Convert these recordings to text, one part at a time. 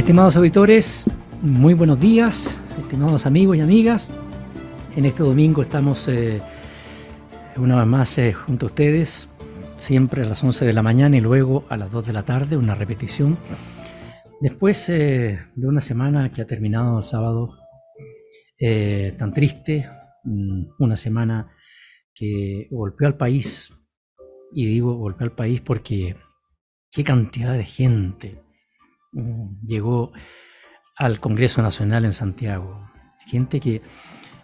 Estimados auditores, muy buenos días, estimados amigos y amigas. En este domingo estamos eh, una vez más eh, junto a ustedes, siempre a las 11 de la mañana y luego a las 2 de la tarde, una repetición. Después eh, de una semana que ha terminado el sábado tan triste, mm, una semana que golpeó al país, y digo golpeó al país porque qué cantidad de gente llegó al Congreso Nacional en Santiago. Gente que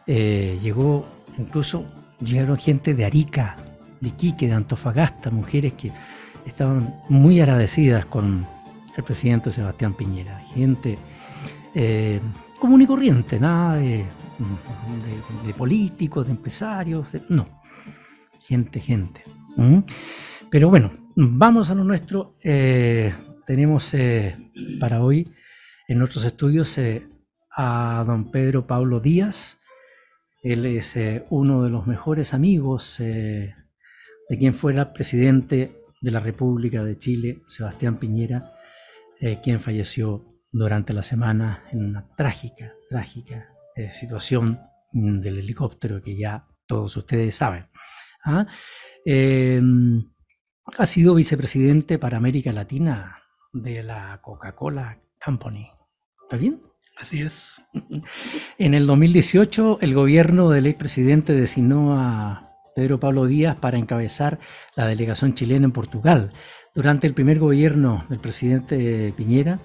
eh, llegó, incluso llegaron gente de Arica, de Quique, de Antofagasta, mujeres que estaban muy agradecidas con el presidente Sebastián Piñera. Gente eh, común y corriente, nada de, políticos, de empresarios, no. Gente, gente. Pero bueno, vamos a lo nuestro. Eh, tenemos eh, para hoy en nuestros estudios eh, a don Pedro Pablo Díaz. Él es eh, uno de los mejores amigos de quien fuera presidente de la República de Chile, Sebastián Piñera, quien falleció durante la semana en una trágica, trágica situación mm, del helicóptero que ya todos ustedes saben. ¿ah? Em, ha sido vicepresidente para América Latina de la Coca-Cola Company. ¿Está bien? Así es. en el 2018, el gobierno del presidente designó a Pedro Pablo Díaz para encabezar la delegación chilena en Portugal. Durante el primer gobierno del presidente Piñera,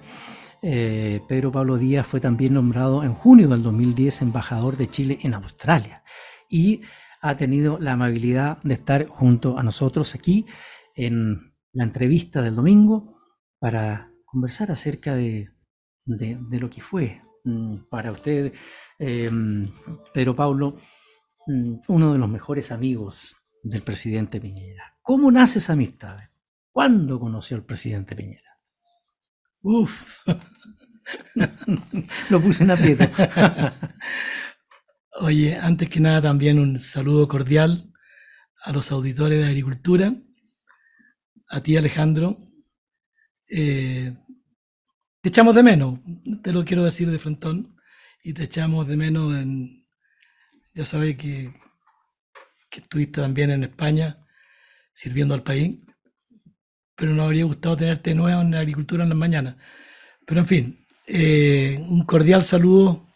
eh, Pedro Pablo Díaz fue también nombrado en junio del 2010 embajador de Chile en Australia y ha tenido la amabilidad de estar junto a nosotros aquí en la entrevista del domingo para conversar acerca de, lo que fue mm, para usted, em, Pedro Pablo, mm, uno de los mejores amigos del presidente Piñera. ¿Cómo nace esa amistad? ¿Cuándo conoció al presidente Piñera? Uf, lo puse en aprieto. Oye, antes que nada también un saludo cordial a los auditores de Agricultura, a ti Alejandro, eh, te echamos de menos, te lo quiero decir de frontón, y te echamos de menos en, ya sabes que, estuviste también en España sirviendo al país, pero nos habría gustado tenerte de nuevo en agricultura en las mañanas. Pero en fin, eh, un cordial saludo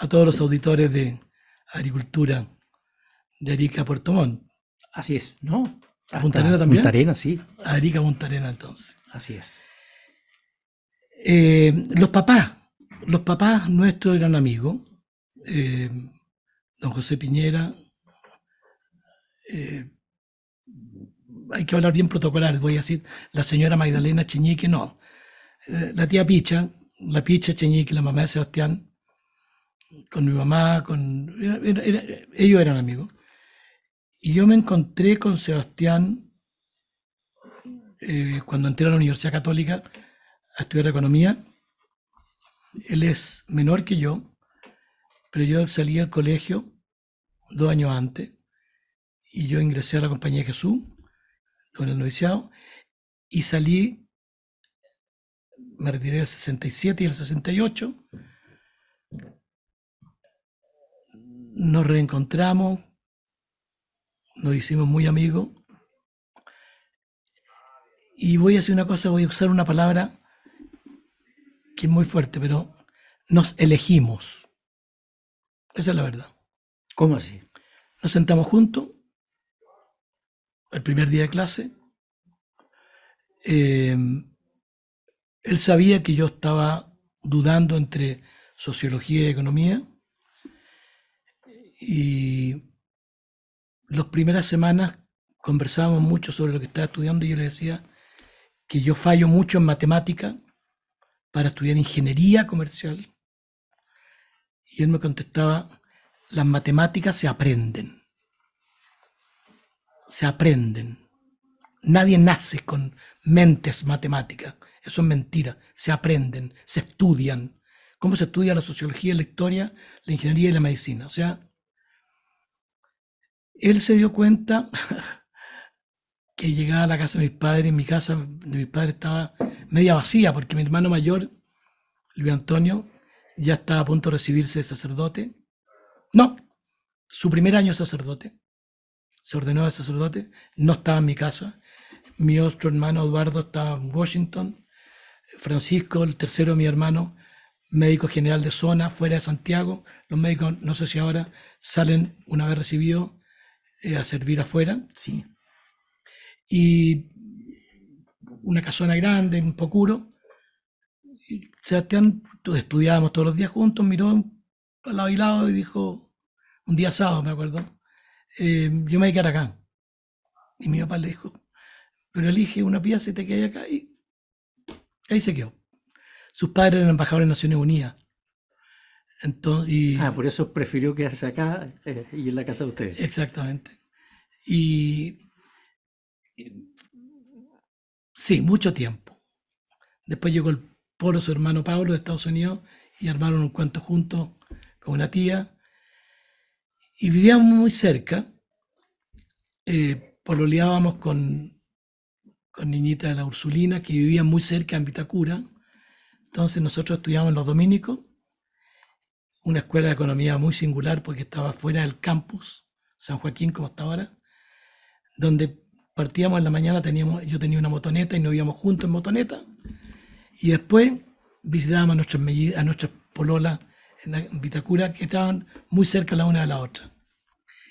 a todos los auditores de Agricultura de Arica Puerto Montt. Así es, ¿no? ¿A Punta Arena también? sí. A Arica Punta entonces. Así es. Eh, los papás, los papás nuestros eran amigos. Eh, don José Piñera, eh, hay que hablar bien protocolar, voy a decir, la señora Magdalena Chiñique no. La tía Picha, la Picha Cheñique, la mamá de Sebastián, con mi mamá, con ellos eran amigos. Y yo me encontré con Sebastián eh, cuando entré a la Universidad Católica a estudiar economía, él es menor que yo, pero yo salí del colegio dos años antes y yo ingresé a la Compañía de Jesús con el noviciado y salí, me retiré el 67 y el 68. Nos reencontramos, nos hicimos muy amigos y voy a hacer una cosa, voy a usar una palabra que es muy fuerte, pero nos elegimos. Esa es la verdad. ¿Cómo así? Nos sentamos juntos el primer día de clase. Em, él sabía que yo estaba dudando entre sociología y economía. Y las primeras semanas conversábamos mucho sobre lo que estaba estudiando y yo le decía, que yo fallo mucho en matemática para estudiar ingeniería comercial. Y él me contestaba, las matemáticas se aprenden. Se aprenden. Nadie nace con mentes matemáticas. Eso es mentira. Se aprenden, se estudian. ¿Cómo se estudia la sociología, la historia, la ingeniería y la medicina? O sea, él se dio cuenta que llegaba a la casa de mis padres, y mi casa de mis padres estaba media vacía, porque mi hermano mayor, Luis Antonio, ya estaba a punto de recibirse de sacerdote. No, su primer año sacerdote, se ordenó de sacerdote, no estaba en mi casa. Mi otro hermano Eduardo estaba en Washington. Francisco, el tercero mi hermano, médico general de zona, fuera de Santiago. Los médicos, no sé si ahora, salen una vez recibido eh, a servir afuera. Sí y una casona grande, un pocuro. ya Sebastián, estudiábamos todos los días juntos, miró al lado y lado y dijo, un día sábado me acuerdo, eh, yo me voy a quedar acá. Y mi papá le dijo, pero elige una pieza y te quedas acá. Y ahí se quedó. Sus padres eran embajadores de Naciones Unidas. Entonces, ah, por eso prefirió quedarse acá eh, y en la casa de ustedes. Exactamente. Y Sí, mucho tiempo. Después llegó el Polo, su hermano Pablo, de Estados Unidos, y armaron un cuento juntos con una tía. Y vivíamos muy cerca. Eh, pololeábamos con, con niñita de la Ursulina, que vivía muy cerca en Vitacura. Entonces nosotros estudiábamos en los dominicos, una escuela de economía muy singular porque estaba fuera del campus, San Joaquín como está ahora, donde Partíamos en la mañana, teníamos, yo tenía una motoneta y nos íbamos juntos en motoneta. Y después visitábamos a nuestras, nuestras pololas en la Vitacura, que estaban muy cerca la una de la otra.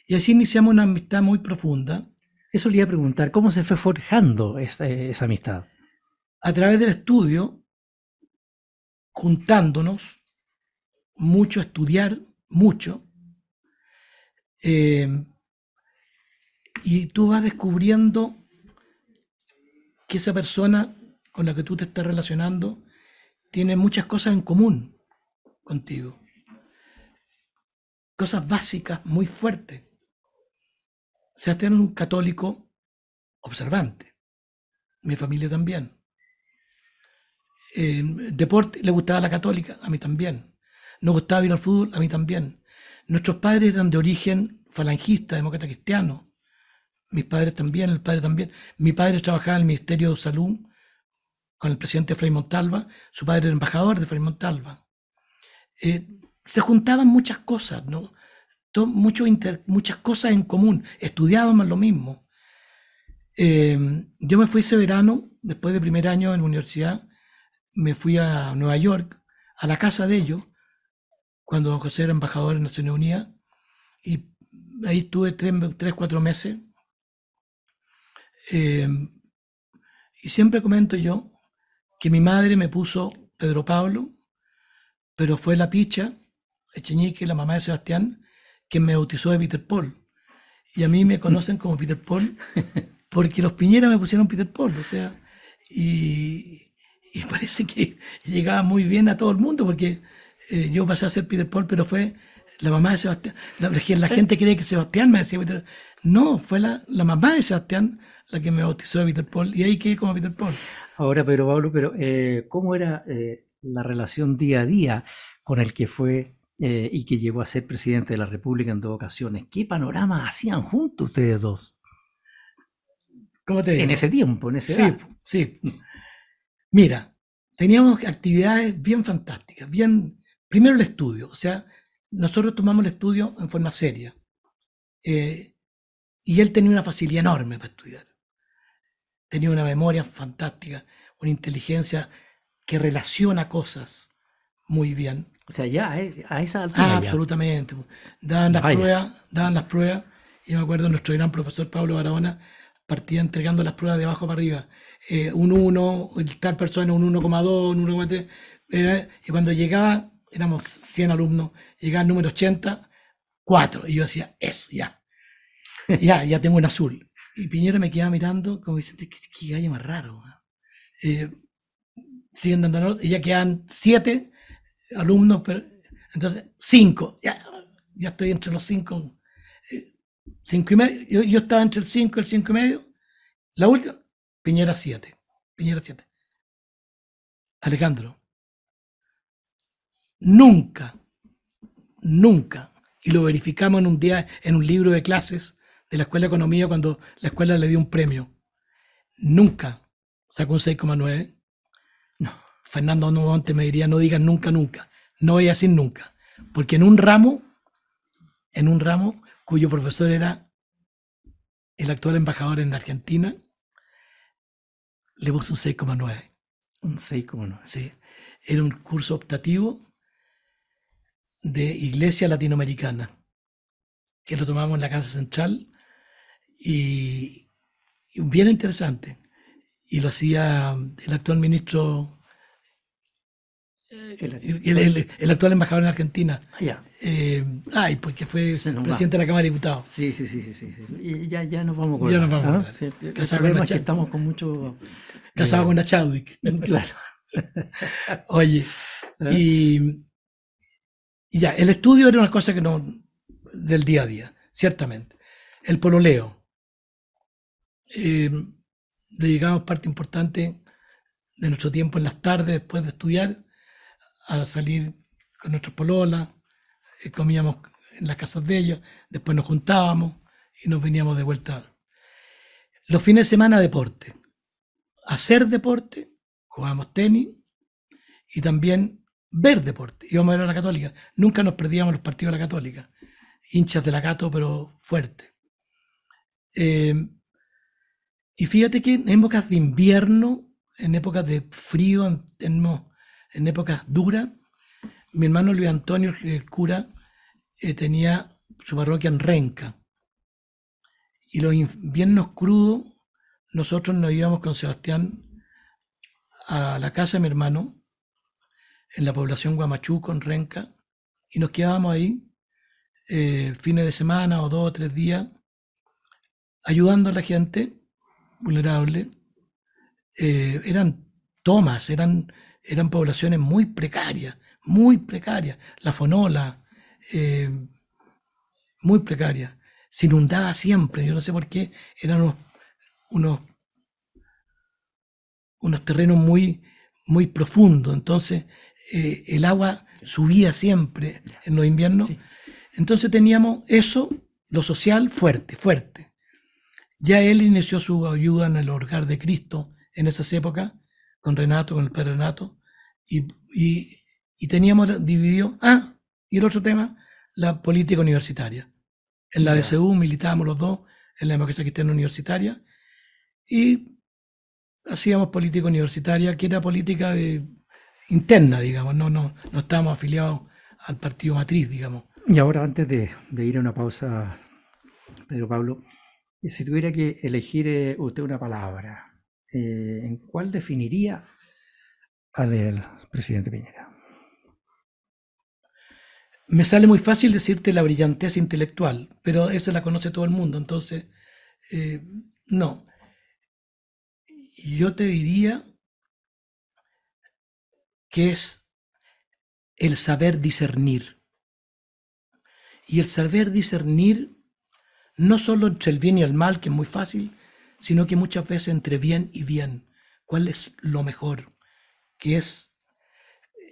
Y así iniciamos una amistad muy profunda. Eso le iba a preguntar, ¿cómo se fue forjando esa, amistad? A través del estudio, juntándonos, mucho estudiar, mucho, eh, y tú vas descubriendo que esa persona con la que tú te estás relacionando tiene muchas cosas en común contigo. Cosas básicas muy fuertes. Se hace un católico observante. Mi familia también. Eh, deporte le gustaba la católica, a mí también. No gustaba ir al fútbol, a mí también. Nuestros padres eran de origen falangista, demócrata cristiano mis padres también, el padre también. Mi padre trabajaba en el Ministerio de Salud con el presidente Frei Montalva, su padre era embajador de Frei Montalva. Eh, se juntaban muchas cosas, ¿no? muchas cosas en común, estudiábamos lo mismo. Eh, yo me fui ese verano, después de primer año en la universidad, me fui a Nueva York, a la casa de ellos, cuando José era embajador en Naciones Unidas, y ahí estuve tres, tres cuatro meses Em, y siempre comento yo que mi madre me puso Pedro Pablo, pero fue la picha, Echeñique, la mamá de Sebastián, quien me bautizó de Peter Paul. Y a mí me conocen como Peter Paul porque los Piñera me pusieron Peter Paul, o sea, y, y parece que llegaba muy bien a todo el mundo porque eh, yo pasé a ser Peter Paul, pero fue la mamá de Sebastián. La, la gente eh. cree que Sebastián me decía Peter No, fue la, la mamá de Sebastián la que me bautizó a Peter Paul, y ahí quedé como Peter Paul. Ahora, Pedro Pablo, pero eh, ¿cómo era eh, la relación día a día con el que fue eh, y que llegó a ser presidente de la República en dos ocasiones? ¿Qué panorama hacían juntos ustedes dos? ¿Cómo te digo? En ese tiempo, en ese Sí, sí. Mira, teníamos actividades bien fantásticas, bien... Primero el estudio, o sea, nosotros tomamos el estudio en forma seria. y él tenía una facilidad enorme para estudiar tenía una memoria fantástica, una inteligencia que relaciona cosas muy bien. O sea, ya, eh, a esa altura. Ah, absolutamente. Pues. Daban las pruebas, daban las pruebas. Y me acuerdo nuestro gran profesor Pablo Barahona partía entregando las pruebas de abajo para arriba. Eh, un 1, tal persona un 1,2, un 1,3. y cuando llegaba, éramos 100 alumnos, llegaba el número 80, 4. Y yo decía, eso, ya. ya, ya tengo un azul. Y Piñera me quedaba mirando como diciendo, qué, gallo más raro. Eh, siguen dando y ya quedan siete alumnos, pero, entonces cinco, ya, estoy entre los cinco, eh, cinco y medio, yo, yo, estaba entre el cinco y el cinco y medio, la última, Piñera siete, Piñera siete. Alejandro, nunca, nunca, y lo verificamos en un día en un libro de clases, de la Escuela de Economía cuando la escuela le dio un premio. Nunca sacó un 6,9. No. Fernando Monte me diría, no digas nunca, nunca. No voy a nunca. Porque en un ramo, en un ramo cuyo profesor era el actual embajador en Argentina, le puso un 6,9. Un 6,9. Sí. Era un curso optativo de Iglesia Latinoamericana, que lo tomamos en la Casa Central y bien interesante. Y lo hacía el actual ministro, eh, el, actual embajador en Argentina. Ah, eh, ay, porque fue presidente de la Cámara de Diputados. Sí, sí, sí, sí. sí. Y ya, nos vamos con Ya nos vamos. ¿Ah? estamos con mucho. Casado con la eh, Chadwick. Claro. Oye, y, ya, el estudio era una cosa que no. del día a día, ciertamente. El pololeo eh, dedicamos parte importante de nuestro tiempo en las tardes después de estudiar a salir con nuestros pololas, eh, comíamos en las casas de ellos, después nos juntábamos y nos veníamos de vuelta. Los fines de semana deporte, hacer deporte, jugábamos tenis y también ver deporte. Íbamos a ver a la Católica, nunca nos perdíamos los partidos de la Católica, hinchas de la Cato, pero fuerte. Eh, y fíjate que en épocas de invierno, en épocas de frío, en, épocas duras, mi hermano Luis Antonio, el cura, eh, tenía su parroquia en Renca. Y los inviernos crudos, nosotros nos íbamos con Sebastián a la casa de mi hermano, en la población Guamachuco, en Renca, y nos quedábamos ahí eh, fines de semana o dos o tres días, ayudando a la gente vulnerable, eh, eran tomas, eran, eran poblaciones muy precarias, muy precarias. La fonola, eh, muy precaria, se inundaba siempre, yo no sé por qué, eran unos, unos, terrenos muy, muy profundos, entonces eh, el agua subía siempre en los inviernos. Entonces teníamos eso, lo social fuerte, fuerte. Ya él inició su ayuda en el hogar de Cristo en esas épocas, con Renato, con el padre Renato, y, y, teníamos dividido, ah, y el otro tema, la política universitaria. En la Seúl militábamos los dos, en la democracia cristiana universitaria, y hacíamos política universitaria, que era política interna, digamos, no, no, no estábamos afiliados al partido matriz, digamos. Y ahora, antes de, de ir a una pausa, Pedro Pablo, y si tuviera que elegir eh, usted una palabra, eh, ¿en cuál definiría al presidente Piñera? Me sale muy fácil decirte la brillantez intelectual, pero eso la conoce todo el mundo, entonces, eh, no. Yo te diría que es el saber discernir. Y el saber discernir no solo entre el bien y el mal, que es muy fácil, sino que muchas veces entre bien y bien. ¿Cuál es lo mejor? Que es,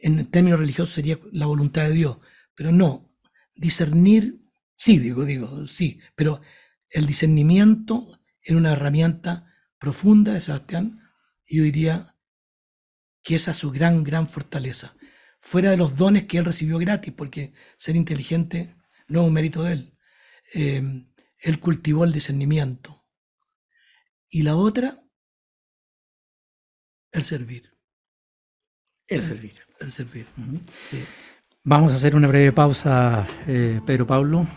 en términos religiosos sería la voluntad de Dios, pero no, discernir, sí, digo, digo, sí, pero el discernimiento era una herramienta profunda de Sebastián, y yo diría que esa es su gran, gran fortaleza. Fuera de los dones que él recibió gratis, porque ser inteligente no es un mérito de él. Eh, él cultivó el discernimiento. Y la otra, el servir. El servir. El servir. Vamos a hacer una breve pausa, eh, Pedro Pablo.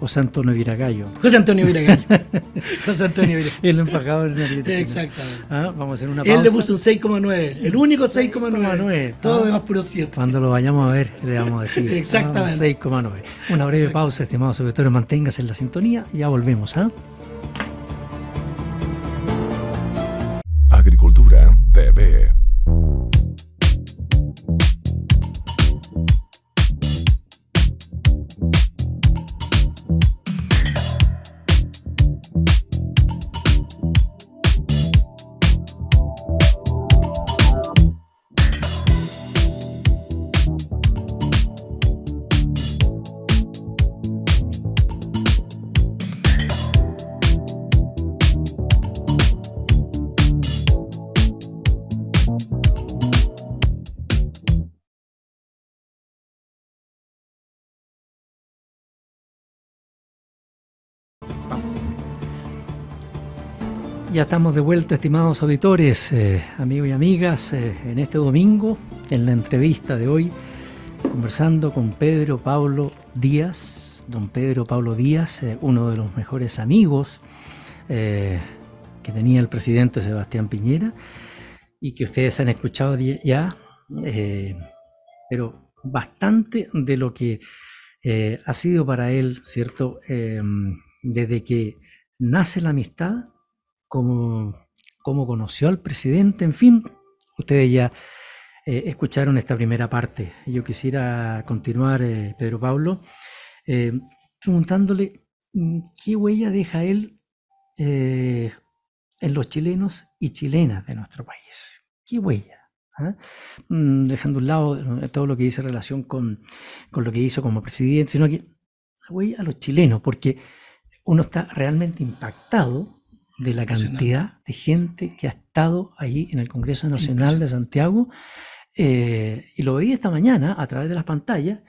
José Antonio Viragallo. José Antonio Viragallo. José Antonio Viragallo. el embajador en Argentina. Exactamente. ¿Ah? Vamos a hacer una pausa. Él le puso un 6,9. El único 6,9. Todo de demás puro 7. Cuando lo vayamos a ver, le vamos a decir. Exactamente. 6,9. Una breve pausa, estimados secretarios. Manténgase en la sintonía. Ya volvemos. ¿ah? ya estamos de vuelta, estimados auditores, eh, amigos y amigas, eh, en este domingo, en la entrevista de hoy, conversando con Pedro Pablo Díaz, don Pedro Pablo Díaz, eh, uno de los mejores amigos que tenía el presidente Sebastián Piñera y que ustedes han escuchado ya, pero bastante de lo que ha sido para él, ¿cierto? desde que nace la amistad cómo, cómo conoció al presidente, en fin, ustedes ya eh, escucharon esta primera parte. Yo quisiera continuar, eh, Pedro Pablo, eh, preguntándole mm, qué huella deja él en los chilenos y chilenas de nuestro país. ¿Qué huella? ¿Ah? Mm, dejando un lado todo lo que dice relación con, con, lo que hizo como presidente, sino que la huella a los chilenos, porque uno está realmente impactado de la cantidad de gente que ha estado ahí en el Congreso Nacional de Santiago. Eh, y lo veía esta mañana a través de las pantallas.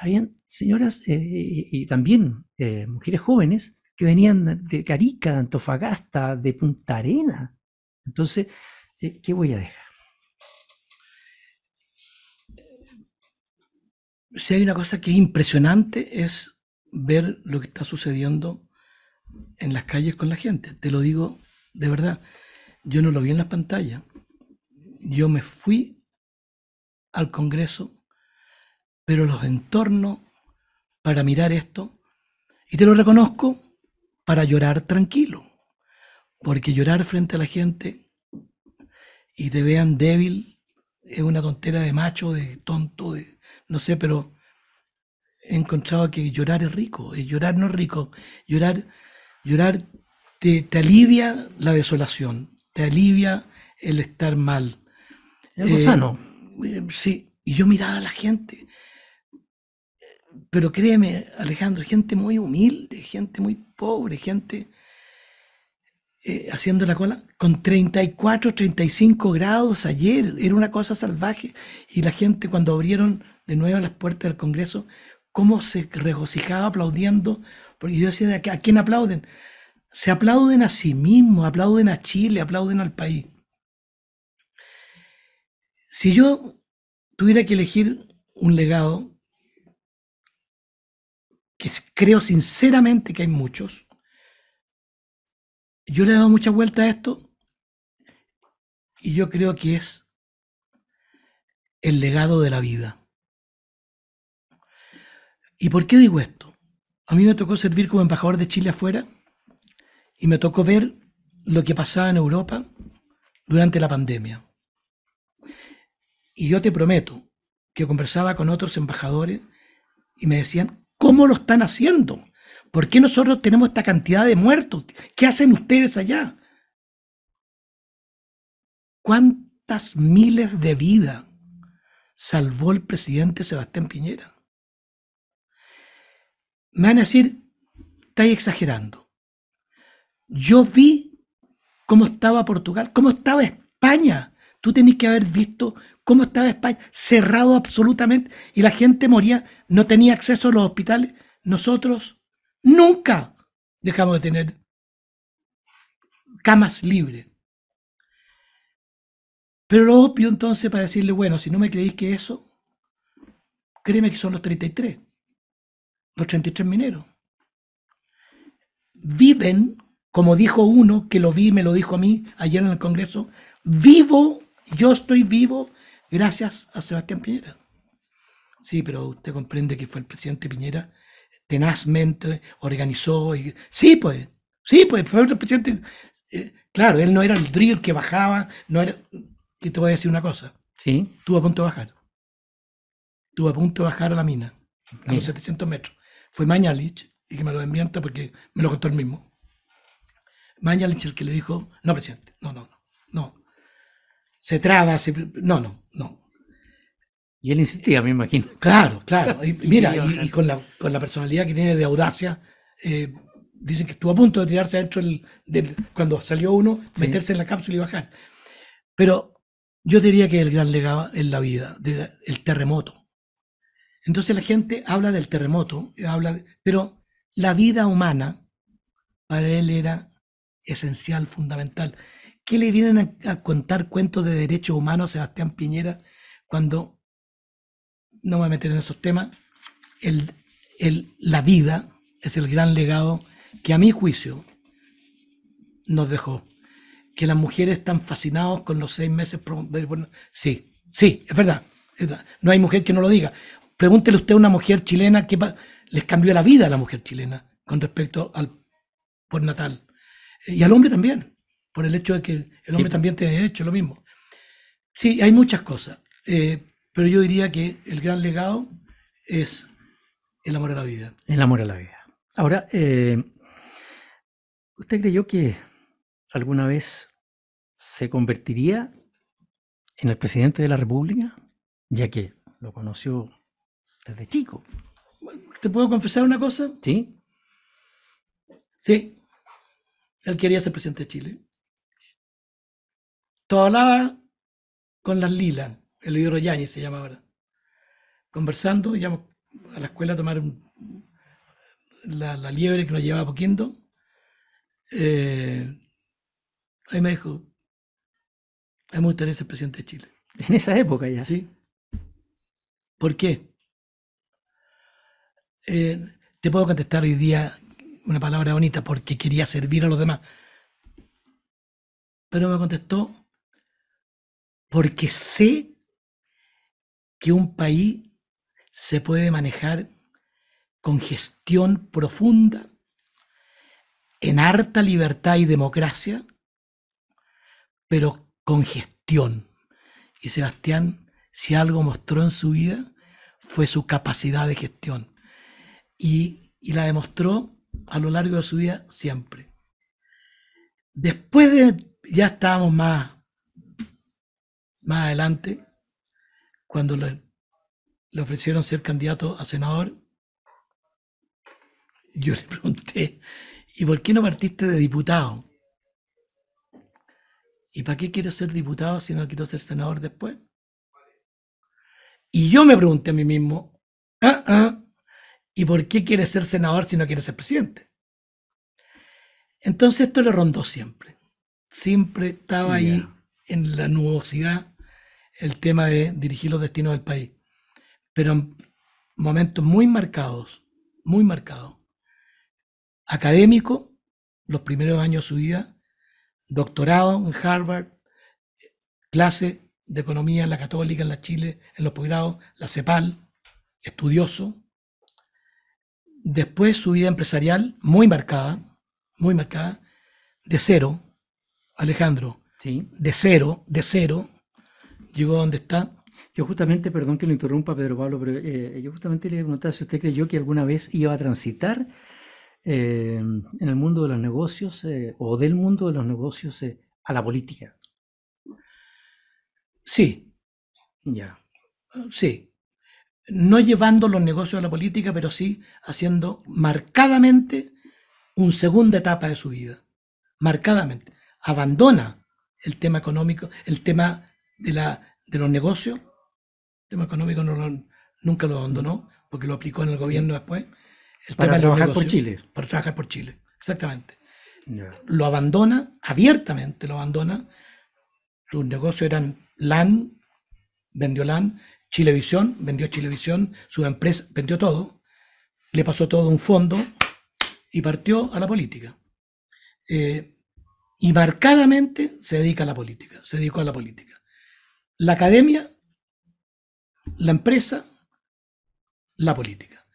Habían señoras eh, y, también eh, mujeres jóvenes que venían de Carica, de Antofagasta, de Punta Arena. Entonces, ¿qué voy a dejar? Si hay una cosa que es impresionante es ver lo que está sucediendo en las calles con la gente, te lo digo de verdad. Yo no lo vi en las pantallas. Yo me fui al Congreso, pero los entornos para mirar esto, y te lo reconozco, para llorar tranquilo, porque llorar frente a la gente y te vean débil es una tontera de macho, de tonto, de no sé, pero he encontrado que llorar es rico, y llorar no es rico, llorar Llorar te, alivia la desolación, te alivia el estar mal. Es sano. Eh, eh, sí, y yo miraba a la gente. Pero créeme, Alejandro, gente muy humilde, gente muy pobre, gente eh, haciendo la cola con 34, 35 grados ayer. Era una cosa salvaje. Y la gente cuando abrieron de nuevo las puertas del Congreso, cómo se regocijaba aplaudiendo porque yo decía, ¿a quién aplauden? Se aplauden a sí mismos, aplauden a Chile, aplauden al país. Si yo tuviera que elegir un legado, que creo sinceramente que hay muchos, yo le he dado mucha vuelta a esto y yo creo que es el legado de la vida. ¿Y por qué digo esto? A mí me tocó servir como embajador de Chile afuera y me tocó ver lo que pasaba en Europa durante la pandemia. Y yo te prometo que conversaba con otros embajadores y me decían, ¿cómo lo están haciendo? ¿Por qué nosotros tenemos esta cantidad de muertos? ¿Qué hacen ustedes allá? ¿Cuántas miles de vidas salvó el presidente Sebastián Piñera? me van a decir, estáis exagerando. Yo vi cómo estaba Portugal, cómo estaba España. Tú tenés que haber visto cómo estaba España, cerrado absolutamente, y la gente moría, no tenía acceso a los hospitales. Nosotros nunca dejamos de tener camas libres. Pero lo obvio entonces para decirle, bueno, si no me creéis que eso, créeme que son los 33 los 33 mineros. Viven, como dijo uno que lo vi me lo dijo a mí ayer en el Congreso, vivo, yo estoy vivo gracias a Sebastián Piñera. Sí, pero usted comprende que fue el presidente Piñera tenazmente organizó. Y, sí, pues, sí, pues, fue el presidente. Eh, claro, él no era el drill que bajaba, no era. Que te voy a decir una cosa. Sí. Estuvo a punto de bajar. Estuvo a punto de bajar a la mina, a los 700 metros fue Mañalich, y que me lo enmienta porque me lo contó el mismo. Mañalich el que le dijo, no, presidente, no, no, no, no. Se traba, no, no, no. Y él insistía, me imagino. Claro, claro. Y, mira, y, con, la, personalidad que tiene de audacia, eh, dicen que estuvo a punto de tirarse adentro del, cuando salió uno, meterse en la cápsula y bajar. Pero yo diría que el gran legado en la vida, el terremoto. Entonces la gente habla del terremoto, habla pero la vida humana para él era esencial, fundamental. ¿Qué le vienen a, contar cuentos de derechos humanos a Sebastián Piñera cuando, no me voy a meter en esos temas, la vida es el gran legado que a mi juicio nos dejó? Que las mujeres están fascinadas con los seis meses. Bueno, sí, sí, es verdad. No hay mujer que no lo diga. Pregúntele usted a una mujer chilena ¿qué les cambió la vida a la mujer chilena con respecto al por natal. Eh, y al hombre también, por el hecho de que el hombre también tiene derecho, lo mismo. Sí, hay muchas cosas, eh, pero yo diría que el gran legado es el amor a la vida. El amor a la vida. Ahora, eh, ¿usted creyó que alguna vez se convertiría en el presidente de la República? Ya que lo conoció desde chico. ¿Te puedo confesar una cosa? Sí. Sí. Él quería ser presidente de Chile. Todo hablaba con las lilas, el libro Yañez se llama ahora. Conversando, íbamos a la escuela a tomar la, liebre que nos llevaba poquito eh, ahí me dijo, a me gustaría ser presidente de Chile. En esa época ya. Sí. ¿Por qué? Eh, te puedo contestar hoy día una palabra bonita porque quería servir a los demás. Pero me contestó, porque sé que un país se puede manejar con gestión profunda, en harta libertad y democracia, pero con gestión. Y Sebastián, si algo mostró en su vida, fue su capacidad de gestión y, la demostró a lo largo de su vida siempre. Después de, ya estábamos más, más adelante, cuando le, le ofrecieron ser candidato a senador, yo le pregunté, ¿y por qué no partiste de diputado? ¿Y para qué quiero ser diputado si no quiero ser senador después? Y yo me pregunté a mí mismo, ah, ah, ¿Y por qué quiere ser senador si no quiere ser presidente? Entonces esto le rondó siempre. Siempre estaba ahí en la nubosidad el tema de dirigir los destinos del país. Pero en momentos muy marcados, muy marcados. Académico, los primeros años de su vida, doctorado en Harvard, clase de economía en la católica, en la Chile, en los posgrados, la CEPAL, estudioso, Después su vida empresarial, muy marcada, muy marcada, de cero, Alejandro, sí. de cero, de cero, llegó a donde está. Yo justamente, perdón que lo interrumpa, Pedro Pablo, pero eh, yo justamente le preguntaba si usted creyó que alguna vez iba a transitar eh, en el mundo de los negocios eh, o del mundo de los negocios a la política. Sí. Ya. Sí, no llevando los negocios a la política, pero sí haciendo marcadamente una segunda etapa de su vida. Marcadamente. Abandona el tema económico, el tema de, la, de los negocios. El tema económico nunca lo abandonó, porque lo aplicó en el gobierno después. para trabajar por Chile. Para trabajar por Chile, exactamente. Lo abandona, abiertamente lo abandona. Sus negocios eran LAN, vendió LAN, Chilevisión, vendió Chilevisión, su empresa vendió todo, le pasó todo un fondo y partió a la política. Eh, y marcadamente se dedica a la política, se dedicó a la política. La academia, la empresa, la política.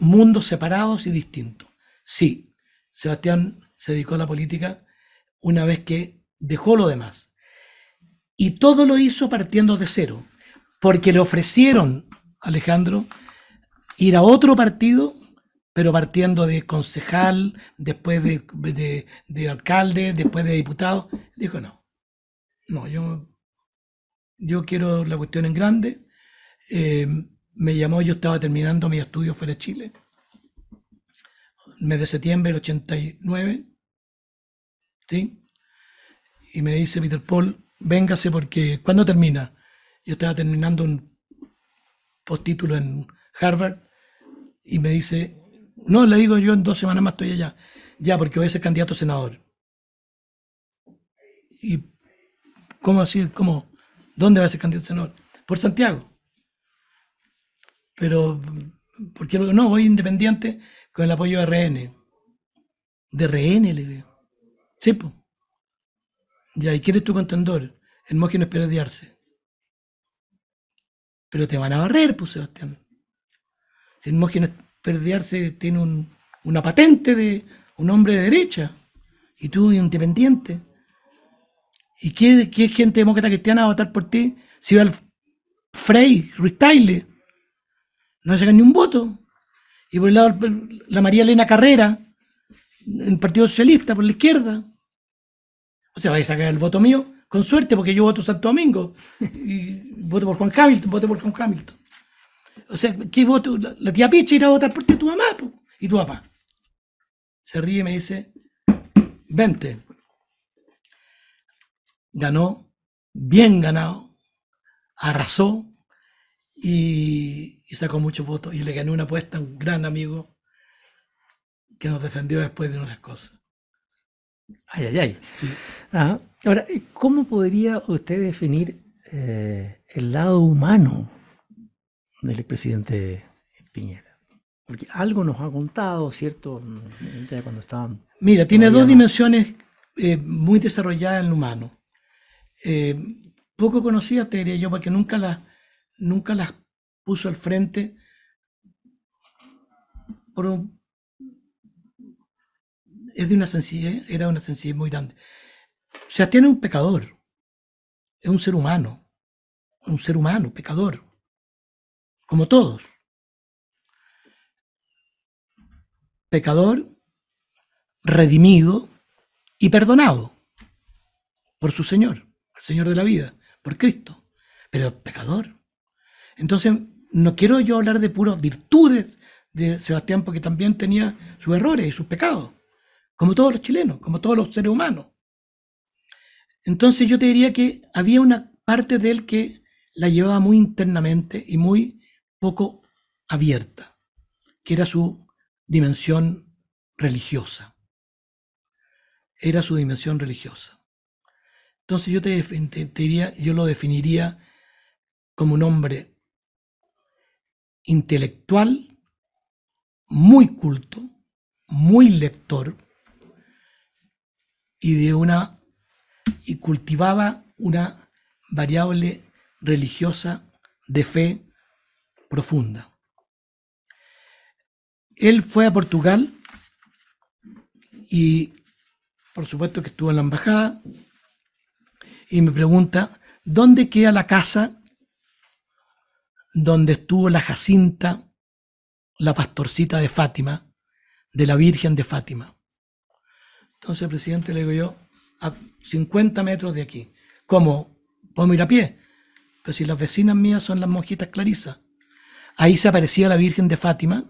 Mundos separados y distintos. Sí, Sebastián se dedicó a la política una vez que dejó lo demás. Y todo lo hizo partiendo de cero porque le ofrecieron, Alejandro, ir a otro partido, pero partiendo de concejal, después de, alcalde, después de diputado. Dijo, no, no, yo, quiero la cuestión en grande. Eh, me llamó, yo estaba terminando mis estudios fuera de Chile, mes de septiembre del 89, ¿sí? Y me dice Peter Paul, véngase porque, ¿cuándo termina? Yo estaba terminando un postítulo en Harvard y me dice, no, le digo yo en dos semanas más estoy allá, ya porque voy a ser candidato a senador. ¿Y cómo así? ¿Cómo? ¿Dónde va a ser candidato a senador? Por Santiago. Pero, ¿por porque no, voy independiente con el apoyo de RN. De RN, le digo. Sí, pues. Ya, ¿y quién es tu contendor? Hermógenes no de Arce. Pero te van a barrer, pues Sebastián. no perderse, tiene una patente de un hombre de derecha y tú un independiente. ¿Y qué, gente demócrata cristiana va a votar por ti si va al Frey, Ruiz Taile? No sacar ni un voto. Y por el lado, la María Elena Carrera, el Partido Socialista, por la izquierda. O sea, vais a sacar el voto mío con suerte, porque yo voto Santo Domingo. Y voto por Juan Hamilton, voto por Juan Hamilton. O sea, ¿qué voto? La, tía Picha irá a votar por ti, tu mamá y tu papá. Se ríe y me dice, vente. Ganó, bien ganado, arrasó y, sacó muchos votos. Y le ganó una apuesta a un gran amigo que nos defendió después de unas cosas. Ay, ay, ay. ahora, ¿cómo podría usted definir eh, el lado humano del expresidente Piñera? Porque algo nos ha contado, ¿cierto? Cuando Mira, tiene dos dimensiones eh, muy desarrolladas en lo humano. Eh, poco conocidas, te diría yo, porque nunca las, nunca las puso al frente por un, es de una sencillez, era una sencillez muy grande. Sebastián es un pecador, es un ser humano, un ser humano, pecador, como todos. Pecador, redimido y perdonado por su Señor, el Señor de la vida, por Cristo, pero pecador. Entonces, no quiero yo hablar de puras virtudes de Sebastián porque también tenía sus errores y sus pecados como todos los chilenos, como todos los seres humanos. Entonces yo te diría que había una parte de él que la llevaba muy internamente y muy poco abierta, que era su dimensión religiosa. Era su dimensión religiosa. Entonces yo te, yo lo definiría como un hombre intelectual, muy culto, muy lector, y de una y cultivaba una variable religiosa de fe profunda. Él fue a Portugal y por supuesto que estuvo en la embajada y me pregunta, ¿dónde queda la casa donde estuvo la Jacinta, la pastorcita de Fátima, de la Virgen de Fátima? Entonces, presidente, le digo yo, a 50 metros de aquí. ¿Cómo? Podemos ir a pie. Pero si las vecinas mías son las monjitas clarisas. Ahí se aparecía la Virgen de Fátima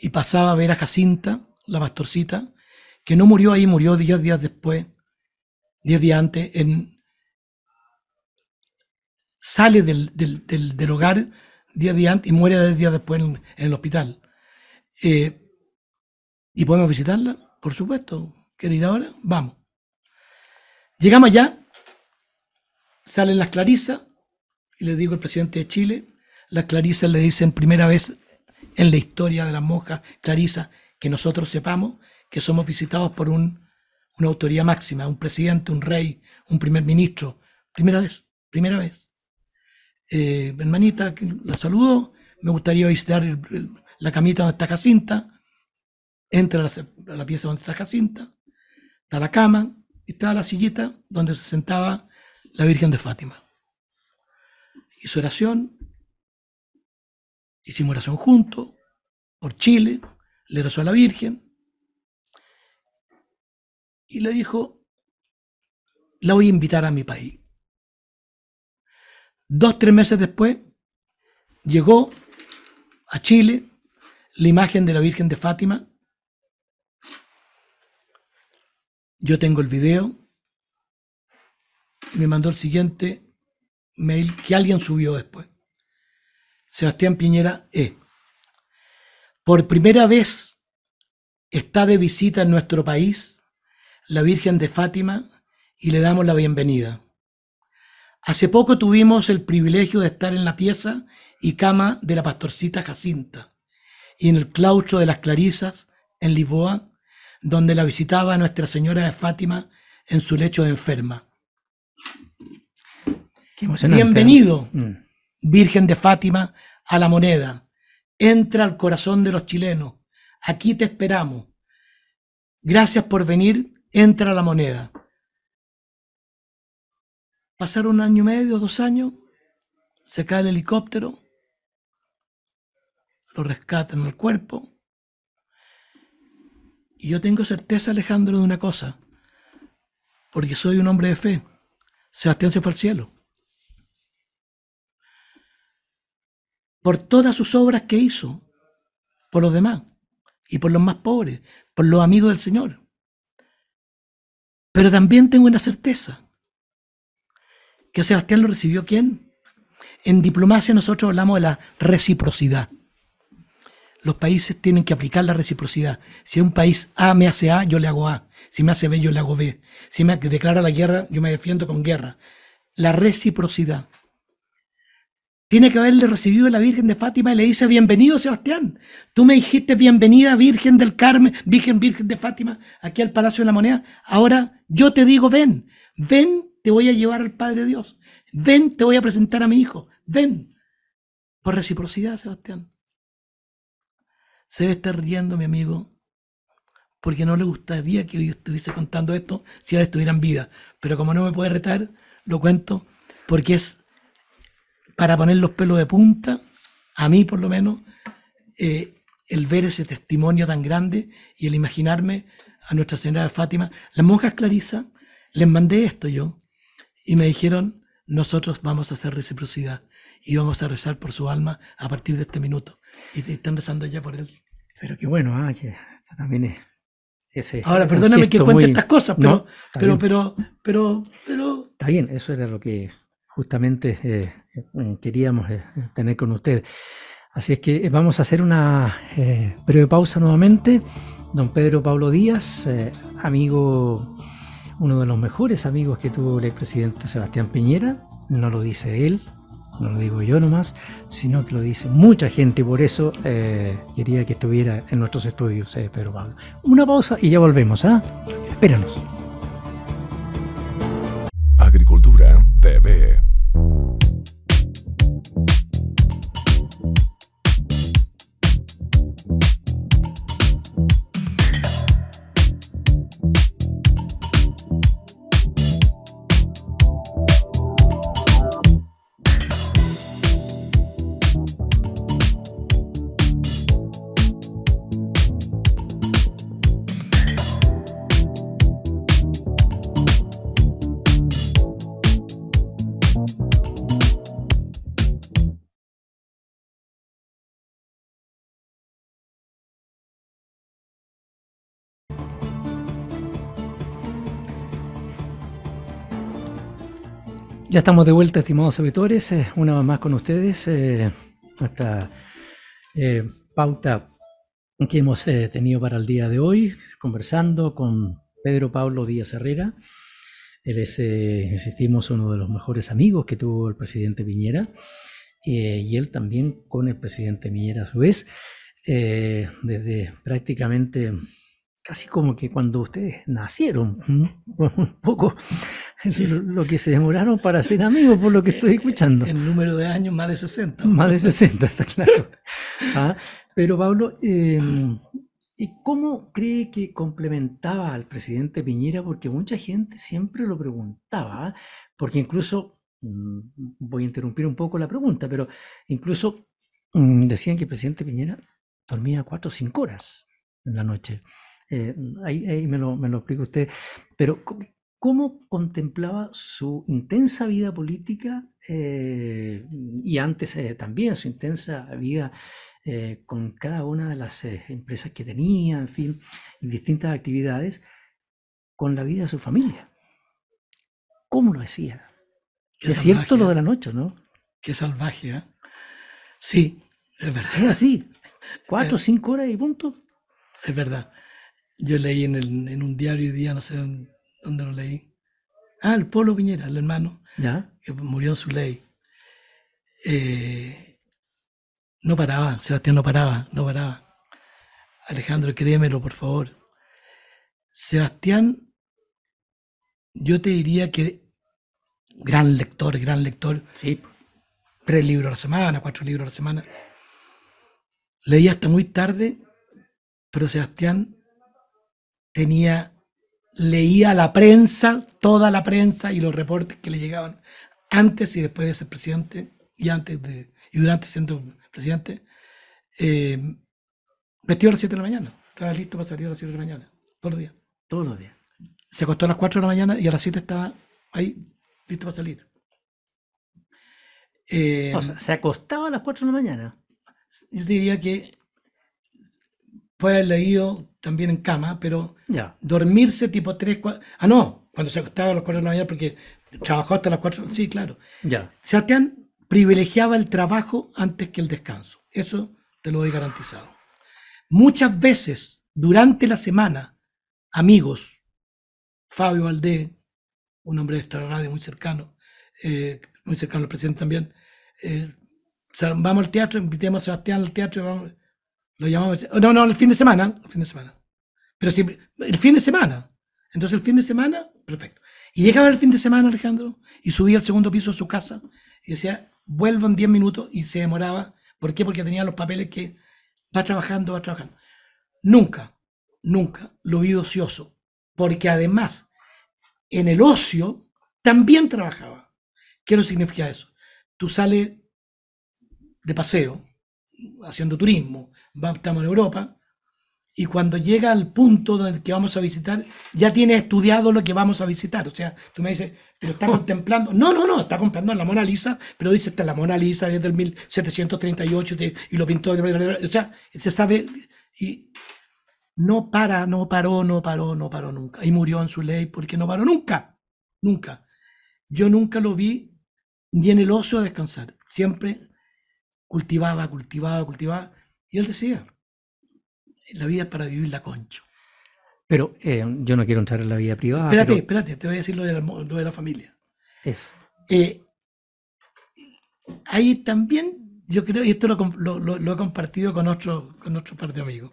y pasaba a ver a Jacinta, la pastorcita, que no murió ahí, murió 10 días después, 10 días antes, en, sale del, hogar 10 días antes y muere 10 días después en, el hospital. Eh, ¿Y podemos visitarla? Por supuesto, ¿Quieres ir ahora? Vamos. Llegamos allá, salen las clarisas, y le digo al presidente de Chile, las clarisas le dicen primera vez en la historia de las monjas Clarisa que nosotros sepamos que somos visitados por una autoridad máxima, un presidente, un rey, un primer ministro. Primera vez, primera vez. Eh, hermanita, la saludo, me gustaría visitar la camita donde está Jacinta, entra a la, a la pieza donde está Jacinta, Está la cama y está la sillita donde se sentaba la Virgen de Fátima. Hizo oración, hicimos oración juntos, por Chile, le rezó a la Virgen y le dijo, la voy a invitar a mi país. Dos, tres meses después, llegó a Chile la imagen de la Virgen de Fátima Yo tengo el video. me mandó el siguiente mail que alguien subió después. Sebastián Piñera E. Por primera vez está de visita en nuestro país la Virgen de Fátima y le damos la bienvenida. Hace poco tuvimos el privilegio de estar en la pieza y cama de la pastorcita Jacinta y en el claustro de las Clarisas en Lisboa donde la visitaba Nuestra Señora de Fátima en su lecho de enferma. Bienvenido, mm. Virgen de Fátima, a la moneda. Entra al corazón de los chilenos. Aquí te esperamos. Gracias por venir. Entra a la moneda. Pasaron un año y medio, dos años. Se cae el helicóptero. Lo rescatan el cuerpo y yo tengo certeza, Alejandro, de una cosa, porque soy un hombre de fe. Sebastián se fue al cielo. Por todas sus obras que hizo, por los demás, y por los más pobres, por los amigos del Señor. Pero también tengo una certeza, que Sebastián lo recibió quién? En diplomacia nosotros hablamos de la reciprocidad los países tienen que aplicar la reciprocidad. Si un país A me hace A, yo le hago A. Si me hace B, yo le hago B. Si me declara la guerra, yo me defiendo con guerra. La reciprocidad. Tiene que haberle recibido a la Virgen de Fátima y le dice, bienvenido Sebastián. Tú me dijiste, bienvenida Virgen del Carmen, Virgen, Virgen de Fátima, aquí al Palacio de la Moneda. Ahora yo te digo, ven, ven, te voy a llevar al Padre Dios. Ven, te voy a presentar a mi hijo. Ven. Por reciprocidad, Sebastián se debe estar riendo, mi amigo, porque no le gustaría que yo estuviese contando esto si él estuviera en vida. Pero como no me puede retar, lo cuento, porque es para poner los pelos de punta, a mí por lo menos, eh, el ver ese testimonio tan grande y el imaginarme a Nuestra Señora de Fátima. Las monjas Clarisa, les mandé esto yo y me dijeron, nosotros vamos a hacer reciprocidad y vamos a rezar por su alma a partir de este minuto. Y están rezando ya por él. Pero qué bueno, ah, que también es. Ese Ahora, perdóname que cuente estas cosas, pero, pero, pero, pero, Está bien, eso era lo que justamente eh, queríamos eh, tener con usted. Así es que eh, vamos a hacer una breve pausa nuevamente. Don Pedro Pablo Díaz, amigo, uno de los mejores amigos que tuvo el expresidente Sebastián Piñera, no lo dice él, no lo digo yo nomás, sino que lo dice mucha gente y por eso eh, quería que estuviera en nuestros estudios, eh, Pedro Pablo. Una pausa y ya volvemos, ¿ah? Espéranos. Ya estamos de vuelta, estimados auditores, eh, una vez más con ustedes. Eh, eh pauta que hemos eh, tenido para el día de hoy, conversando con Pedro Pablo Díaz Herrera. Él es, insistimos, uno de los mejores amigos que tuvo el presidente Piñera y él también con el presidente Piñera a su vez, desde prácticamente casi como que cuando ustedes nacieron, un poco lo que se demoraron para ser amigos, por lo que estoy escuchando. El número de años, más de 60. Más de 60, está claro. Ah, pero Pablo, em, ¿y ¿cómo cree que complementaba al presidente Piñera? Porque mucha gente siempre lo preguntaba, ¿ah? porque incluso, mm, voy a interrumpir un poco la pregunta, pero incluso mm, decían que el presidente Piñera dormía cuatro o cinco horas en la noche. Eh, ahí, me, lo, me, lo, explica usted. Pero, cómo contemplaba su intensa vida política eh, y antes eh, también su intensa vida eh, con cada una de las empresas que tenía, en fin, y distintas actividades, con la vida de su familia. ¿Cómo lo hacía? es cierto lo de la noche, ¿no? Qué salvaje, Sí, es verdad. Es así, cuatro o cinco horas y punto. Es verdad. Yo leí en, en un diario hoy día, no sé, un donde lo leí. Ah, el Polo Piñera, el hermano, ¿Ya? que murió en su ley. Eh, no paraba, Sebastián no paraba, no paraba. Alejandro, créemelo, por favor. Sebastián, yo te diría que gran lector, gran lector. Sí. Tres libros a la semana, cuatro libros a la semana. Leía hasta muy tarde, pero Sebastián tenía leía la prensa, toda la prensa y los reportes que le llegaban antes y después de ser presidente y antes de y durante siendo presidente, eh, vestido a las 7 de la mañana. Estaba listo para salir a las 7 de la mañana, todos los días. Todos los días. Se acostó a las 4 de la mañana y a las 7 estaba ahí, listo para salir. o sea, se acostaba a las 4 de la mañana. Yo diría que puede haber leído también en cama, pero dormirse tipo 3, 4. Ah, no, cuando se acostaba a las 4 de la mañana porque trabajó hasta las 4. Sí, claro. Sebastián privilegiaba el trabajo antes que el descanso. Eso te lo doy garantizado. Muchas veces durante la semana, amigos, Fabio Valdés, un hombre de esta radio muy cercano, eh, muy cercano al presidente también, eh, vamos al teatro, invitemos a Sebastián al teatro vamos lo llamaba no, no, el fin de semana, el fin de semana. Pero siempre, el fin de semana. Entonces el fin de semana, perfecto. Y llegaba el fin de semana, Alejandro, y subía al segundo piso de su casa y decía, vuelvo en 10 minutos y se demoraba. ¿Por qué? Porque tenía los papeles que va trabajando, va trabajando. Nunca, nunca lo vi ocioso, porque además en el ocio también trabajaba. ¿Qué nos significa eso? Tú sales de paseo, haciendo turismo, estamos en Europa, y cuando llega al punto donde que vamos a visitar, ya tiene estudiado lo que vamos a visitar. O sea, tú me dices, pero está oh. contemplando. No, no, no, está contemplando la Mona Lisa, pero dice, está la Mona Lisa desde el 1738 y lo pintó. O sea, se sabe. Y no para, no paró, no paró, no paró nunca. Y murió en su ley porque no paró nunca, nunca. Yo nunca lo vi ni en el ocio a descansar. Siempre cultivaba, cultivaba, cultivaba. Y él decía, la vida es para la concho. Pero eh, yo no quiero entrar en la vida privada. Espérate, espérate, te voy a decir lo de la, familia. eso eh, ahí también, yo creo, y esto lo, he compartido con otro, con par de amigos,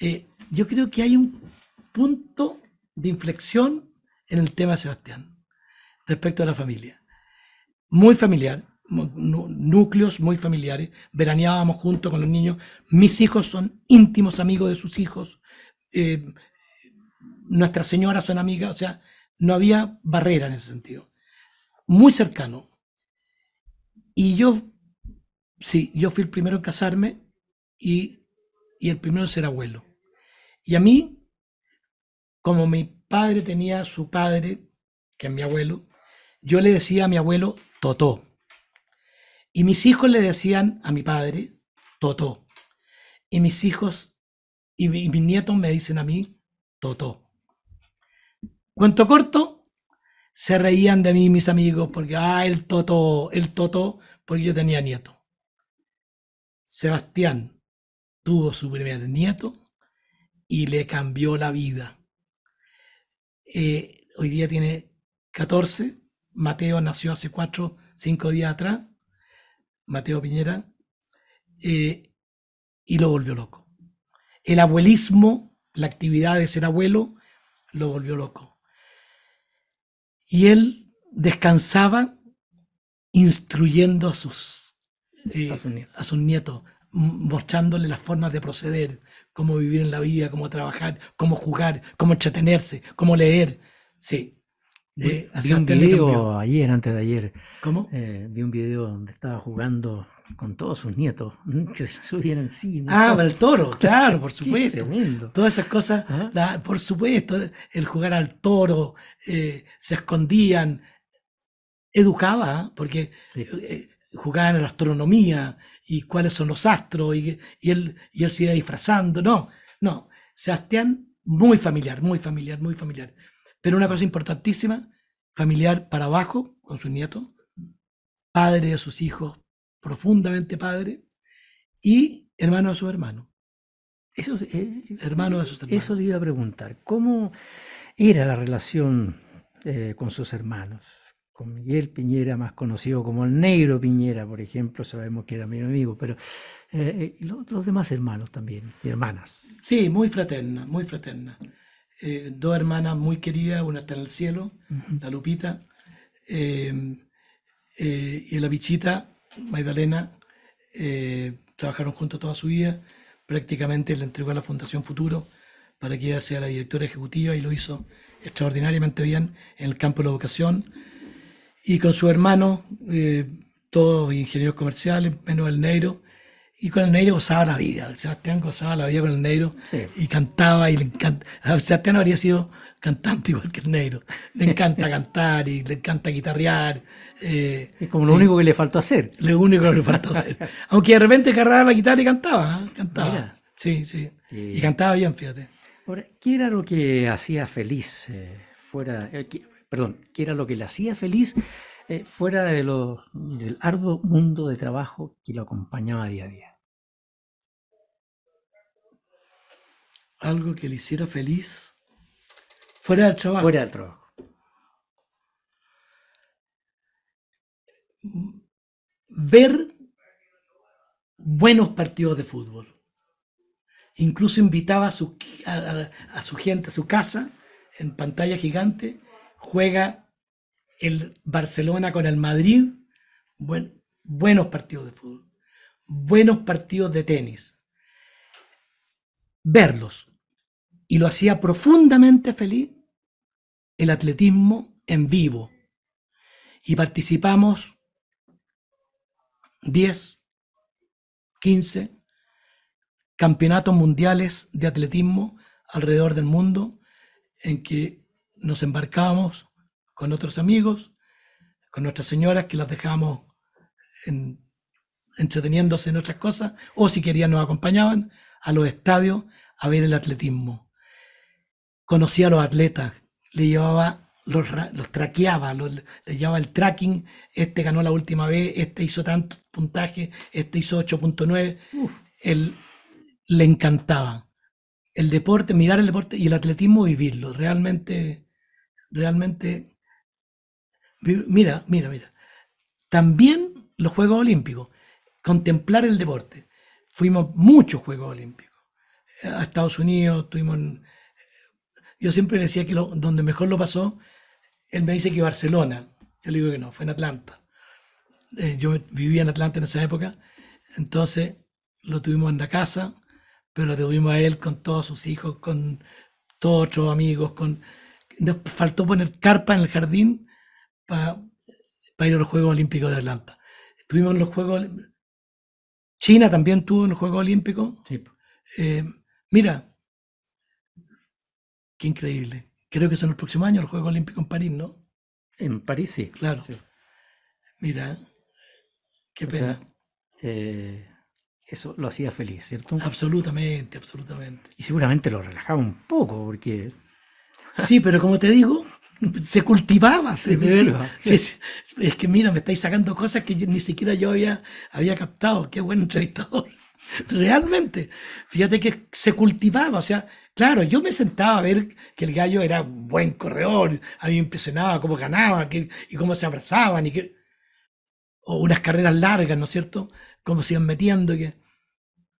eh, yo creo que hay un punto de inflexión en el tema Sebastián respecto a la familia. Muy familiar, núcleos muy familiares, veraneábamos junto con los niños, mis hijos son íntimos amigos de sus hijos, eh, nuestras señoras son amigas, o sea, no había barrera en ese sentido, muy cercano. Y yo, sí, yo fui el primero en casarme y, y el primero en ser abuelo. Y a mí, como mi padre tenía su padre, que es mi abuelo, yo le decía a mi abuelo Totó. Y mis hijos le decían a mi padre, Toto Y mis hijos y, mis nietos me dicen a mí, Toto Cuento corto, se reían de mí mis amigos porque, ah, el Toto el Toto porque yo tenía nieto. Sebastián tuvo su primer nieto y le cambió la vida. Eh, hoy día tiene 14, Mateo nació hace 4, 5 días atrás Mateo Piñera, eh, y lo volvió loco. El abuelismo, la actividad de ser abuelo, lo volvió loco. Y él descansaba instruyendo a sus, eh, a nietos, su mostrándole las formas de proceder, cómo vivir en la vida, cómo trabajar, cómo jugar, cómo entretenerse, cómo leer. Sí, de, eh, vi un video ayer, antes de ayer. ¿Cómo? Eh, vi un video donde estaba jugando con todos sus nietos. Que se subían encima. Ah, para el toro, claro, por supuesto. Todas esas cosas, por supuesto, el jugar al toro, eh, se escondían, educaba, ¿ah? porque jugaban a la astronomía y cuáles son los astros y, él, y él se iba disfrazando. No, no. Sebastián, muy familiar, muy familiar, muy familiar. Pero una cosa importantísima, familiar para abajo, con su nieto, padre de sus hijos, profundamente padre, y hermano de su hermano. Eso, eh, hermano de eh, sus hermanos. Eso le iba a preguntar, ¿cómo era la relación eh, con sus hermanos? Con Miguel Piñera, más conocido como el Negro Piñera, por ejemplo, sabemos que era mi amigo, pero los, los demás hermanos también, y hermanas. Sí, muy fraterna, muy fraterna. Eh, dos hermanas muy queridas, una está en el cielo, la Lupita, eh, eh, y la Bichita, Magdalena, trabajaron juntos toda su vida, prácticamente le entregó a la Fundación Futuro para que ella sea la directora ejecutiva y lo hizo extraordinariamente bien en el campo de la vocación Y con su hermano, todos ingenieros comerciales, menos el negro, y con el negro gozaba la vida. Sebastián gozaba la vida con el negro y cantaba y le encanta. Sebastián habría sido cantante igual que el negro, Le encanta cantar y le encanta guitarrear. Eh, es como lo único que le faltó hacer. Lo único que le faltó hacer. Aunque de repente cargaba la guitarra y cantaba. ¿eh? Cantaba. Sí, sí. Y cantaba bien, fíjate. Ahora, ¿qué era lo que hacía feliz eh, fuera... perdón, ¿qué era lo que le hacía feliz eh, fuera de del arduo mundo de trabajo que lo acompañaba día a día. Algo que le hiciera feliz fuera del trabajo. Fuera del trabajo. Ver buenos partidos de fútbol. Incluso invitaba a su, a su gente a su casa en pantalla gigante, juega el Barcelona con el Madrid, buenos partidos de fútbol, buenos partidos de tenis. Verlos. Y lo hacía profundamente feliz el atletismo en vivo. Y participamos 10, 15 campeonatos mundiales de atletismo alrededor del mundo en que nos embarcábamos con otros amigos, con nuestras señoras que las dejamos entreteniéndose en otras cosas, o si querían nos acompañaban a los estadios a ver el atletismo. Conocía a los atletas, le llevaba, los, traqueaba, le llevaba el tracking, este ganó la última vez, este hizo tanto puntaje, este hizo 8.9, le encantaba el deporte, mirar el deporte y el atletismo vivirlo. Realmente, realmente Mira, mira, mira. También los Juegos Olímpicos, contemplar el deporte. Fuimos muchos Juegos Olímpicos. A Estados Unidos, tuvimos. Eh, yo siempre decía que donde mejor lo pasó, él me dice que Barcelona. Yo le digo que no, fue en Atlanta. Eh, yo vivía en Atlanta en esa época. Entonces lo tuvimos en la casa, pero lo tuvimos a él con todos sus hijos, con todos sus amigos. Con... Nos faltó poner carpa en el jardín para ir a los Juegos Olímpicos de Atlanta. Estuvimos los Juegos. China también tuvo en los Juegos Olímpicos. Sí. Eh, mira, qué increíble. Creo que son los próximos años los Juegos Olímpicos en París, ¿no? En París sí. Claro. Mira, qué pena. Eh, eso lo hacía feliz, ¿cierto? Absolutamente, absolutamente. Y seguramente lo relajaba un poco, porque. Sí, pero como te digo, se cultivaba. Se, de es que mira, me estáis sacando cosas que ni siquiera yo había, había captado. Qué buen entrevistador. Realmente, fíjate que se cultivaba, o sea, claro, yo me sentaba a ver que el gallo era un buen corredor, a mí me impresionaba cómo ganaba y cómo se abrazaban, y que, o unas carreras largas, ¿no es cierto? Cómo se iban metiendo. Que,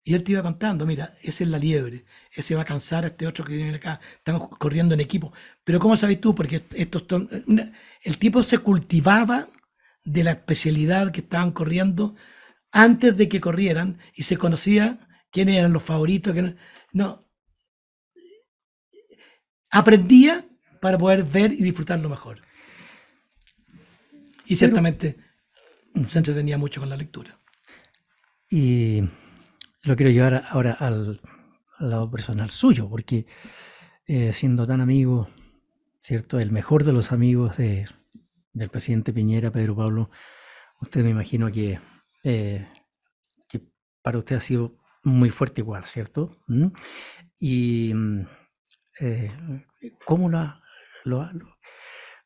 y él te iba contando, mira, ese es la liebre, ese va a cansar a este otro que viene acá, están corriendo en equipo. Pero ¿cómo sabes tú? Porque estos eh, el tipo se cultivaba de la especialidad que estaban corriendo antes de que corrieran y se conocía quiénes eran los favoritos. que no. Aprendía para poder ver y disfrutarlo mejor. Y ciertamente mm, se entretenía mucho con la lectura. Y lo quiero llevar ahora al, lado personal suyo, porque eh, siendo tan amigo, ¿cierto? El mejor de los amigos del presidente Piñera, Pedro Pablo, usted me imagino que, eh, para usted ha sido muy fuerte igual, ¿cierto? ¿Mm? Y eh, ¿cómo lo ha,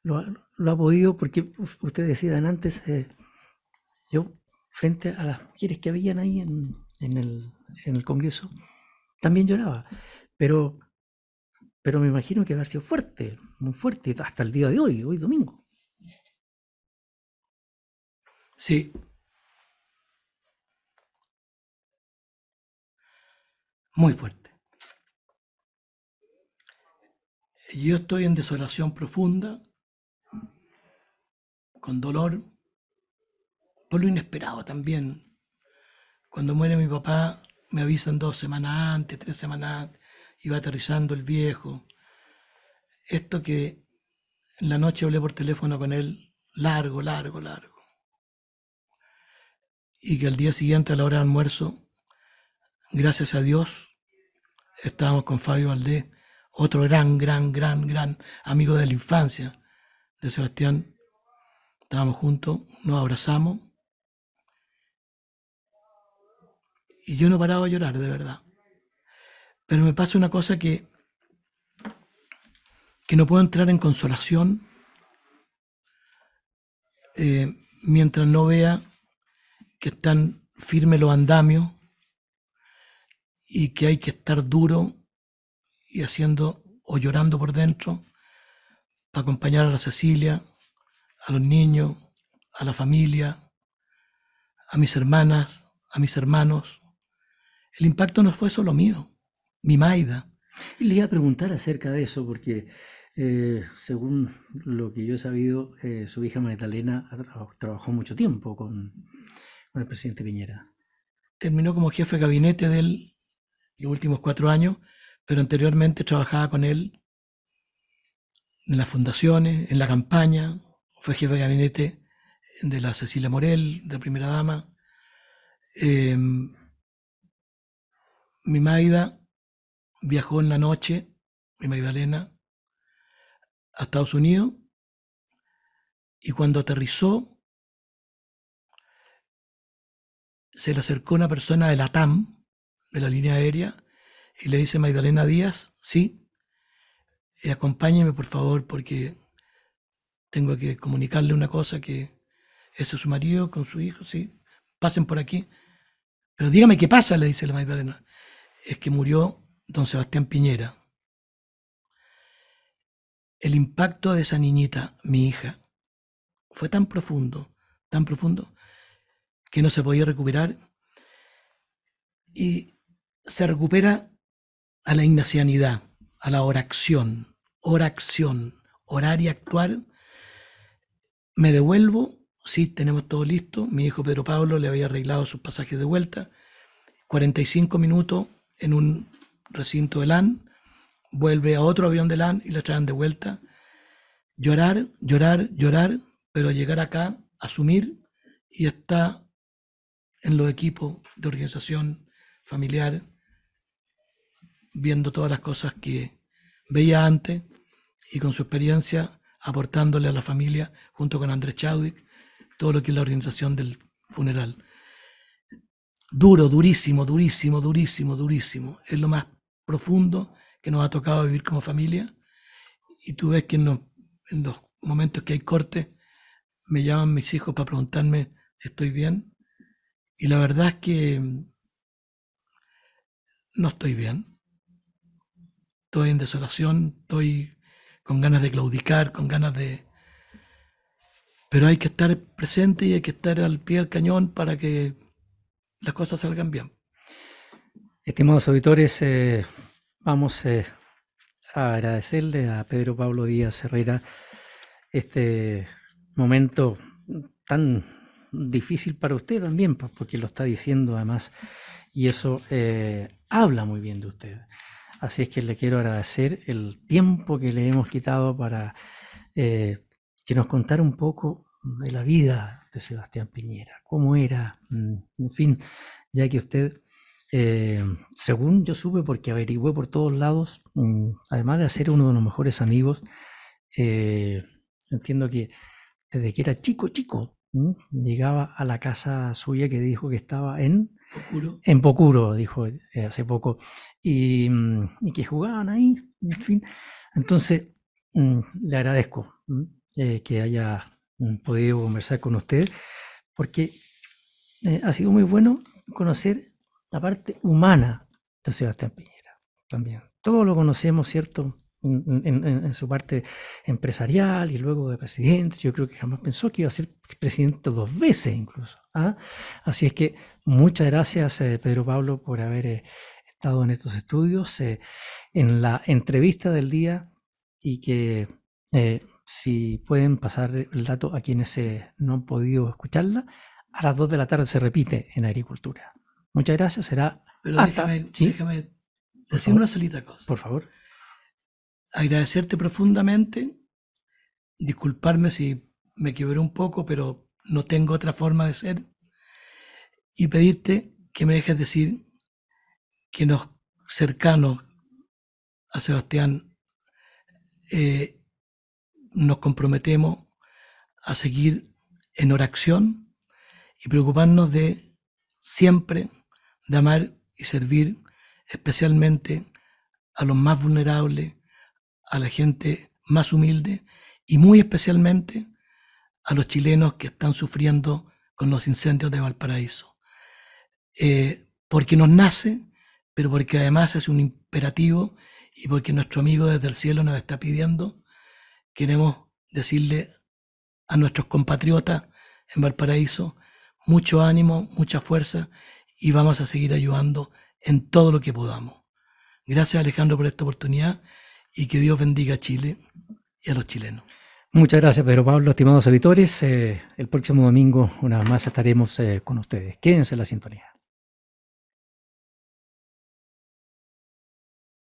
lo, ha, podido? Porque ustedes decían antes, yo frente a las mujeres que habían ahí en, en el, en el Congreso, también lloraba. Pero, pero me imagino que haber sido fuerte, muy fuerte, hasta el día de hoy, hoy domingo. Sí. Muy fuerte. Yo estoy en desolación profunda, con dolor, por lo inesperado también, cuando muere mi papá, me avisan dos semanas antes, tres semanas antes, iba aterrizando el viejo. Esto que en la noche hablé por teléfono con él, largo, largo, largo. Y que al día siguiente, a la hora de almuerzo, gracias a Dios, estábamos con Fabio Valdés, otro gran, gran, gran, gran amigo de la infancia de Sebastián. Estábamos juntos, nos abrazamos y yo no he parado a llorar, de verdad. Pero me pasa una cosa que, que no puedo entrar en consolación eh, mientras no vea que están firmes los andamios y que hay que estar duro y haciendo o llorando por dentro para acompañar a la Cecilia, a los niños, a la familia, a mis hermanas, a mis hermanos, el impacto no fue solo mío, mi Maida. Y le iba a preguntar acerca de eso, porque eh, según lo que yo he sabido, eh, su hija Magdalena trabajó mucho tiempo con, el presidente Piñera. Terminó como jefe de gabinete de él los últimos cuatro años, pero anteriormente trabajaba con él en las fundaciones, en la campaña, fue jefe de gabinete de la Cecilia Morel, de la primera dama. Em, mi Maida viajó en la noche, mi Magdalena, a Estados Unidos y cuando aterrizó se le acercó una persona de la TAM, de la línea aérea, y le dice Magdalena Díaz, sí, y eh, acompáñeme por favor porque tengo que comunicarle una cosa que ese es su marido con su hijo, sí, pasen por aquí. Pero dígame qué pasa, le dice la Magdalena es que murió don Sebastián Piñera. El impacto de esa niñita, mi hija, fue tan profundo, tan profundo, que no se podía recuperar y se recupera a la ignacianidad, a la oración, oración, orar actual. Me devuelvo, sí, tenemos todo listo, mi hijo Pedro Pablo le había arreglado sus pasajes de vuelta, 45 minutos en un recinto de LAN, vuelve a otro avión de LAN y la traen de vuelta. Llorar, llorar, llorar, pero llegar acá, asumir y está en los equipos de organización familiar, viendo todas las cosas que veía antes y con su experiencia aportándole a la familia junto con Andrés Chadwick todo lo que es la organización del funeral duro, durísimo, durísimo, durísimo, durísimo. Es lo más profundo que nos ha tocado vivir como familia. Y tú ves que en los, en los momentos que hay corte me llaman mis hijos para preguntarme si estoy bien. Y la verdad es que mm, no estoy bien. Estoy en desolación, estoy con ganas de claudicar, con ganas de... Pero hay que estar presente y hay que estar al pie del cañón para que las cosas salgan bien. Estimados auditores, eh, vamos eh, a agradecerle a Pedro Pablo Díaz Herrera este momento tan difícil para usted también, pues, porque lo está diciendo además, y eso eh, habla muy bien de usted. Así es que le quiero agradecer el tiempo que le hemos quitado para que nos contara un poco de la vida de Sebastián Piñera, cómo era, mm, en fin, ya que usted, eh, según yo supe, porque averigüé por todos lados, mm, además de ser uno de los mejores amigos, eh, entiendo que desde que era chico, chico, mm, llegaba a la casa suya que dijo que estaba en Pocuro, en Pocuro dijo eh, hace poco, y, que jugaban ahí, en fin. Entonces, le agradezco que haya Mm. podido conversar con usted, porque eh, ha sido muy bueno conocer la parte humana de Sebastián Piñera también. Todos lo conocemos, ¿cierto? En, su parte empresarial y luego de presidente. Yo creo que jamás pensó que iba a ser presidente dos veces incluso. ¿ah? Así es que muchas gracias, eh, Pedro Pablo, por haber eh, estado en estos estudios, en la entrevista del día y que si pueden pasar el dato a quienes eh, no han podido escucharla, a las 2 de la tarde se repite en Agricultura. Muchas gracias, será... Pero déjame, decir una solita cosa. Por favor. Agradecerte profundamente, disculparme si me quebré un poco, pero no tengo otra forma de ser, y pedirte que me dejes decir que nos cercanos a Sebastián eh, nos comprometemos a seguir en oración y preocuparnos de siempre de amar y servir especialmente a los más vulnerables, a la gente más humilde y muy especialmente a los chilenos que están sufriendo con los incendios de Valparaíso. Eh, porque nos nace, pero porque además es un imperativo y porque nuestro amigo desde el cielo nos está pidiendo queremos decirle a nuestros compatriotas en Valparaíso mucho ánimo, mucha fuerza y vamos a seguir ayudando en todo lo que podamos. Gracias Alejandro por esta oportunidad y que Dios bendiga a Chile y a los chilenos. Muchas gracias, Pedro Pablo, estimados auditores. Eh, el próximo domingo, una vez más, estaremos eh, con ustedes. Quédense en la sintonía.